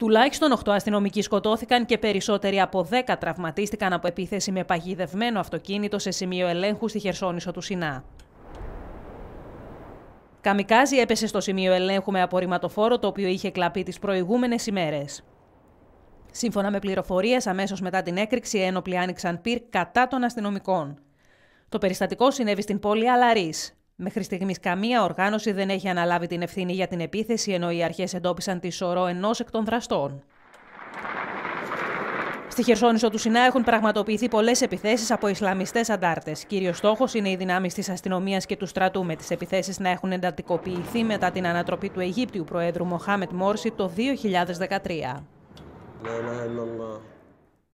Τουλάχιστον 8 αστυνομικοί σκοτώθηκαν και περισσότεροι από 10 τραυματίστηκαν από επίθεση με παγιδευμένο αυτοκίνητο σε σημείο ελέγχου στη Χερσόνησο του Σινά. Καμικάζι έπεσε στο σημείο ελέγχου με απορριμματοφόρο το οποίο είχε κλαπεί τις προηγούμενες ημέρες. Σύμφωνα με πληροφορίες, αμέσως μετά την έκρηξη, ένοπλοι άνοιξαν πυρ κατά των αστυνομικών. Το περιστατικό συνέβη στην πόλη Αλαρή. Μέχρι στιγμής, καμία οργάνωση δεν έχει αναλάβει την ευθύνη για την επίθεση, ενώ οι αρχές εντόπισαν τη σωρό ενός εκ των δραστών. Στη Χερσόνησο του Σινά έχουν πραγματοποιηθεί πολλές επιθέσεις από Ισλαμιστές αντάρτες. Κύριος στόχος είναι οι δυνάμεις της αστυνομίας και του στρατού, με τις επιθέσεις να έχουν εντατικοποιηθεί μετά την ανατροπή του Αιγύπτιου Προέδρου Μοχάμετ Μόρση το 2013.